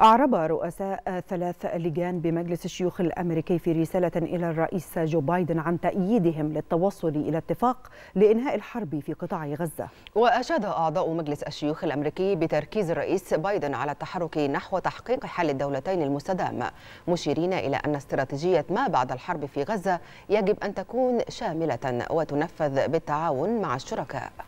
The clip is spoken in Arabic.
أعرب رؤساء ثلاث لجان بمجلس الشيوخ الأمريكي في رسالة إلى الرئيس جو بايدن عن تأييدهم للتوصل إلى اتفاق لإنهاء الحرب في قطاع غزة وأشاد أعضاء مجلس الشيوخ الأمريكي بتركيز الرئيس بايدن على التحرك نحو تحقيق حل الدولتين المستدام مشيرين إلى أن استراتيجية ما بعد الحرب في غزة يجب أن تكون شاملة وتنفذ بالتعاون مع الشركاء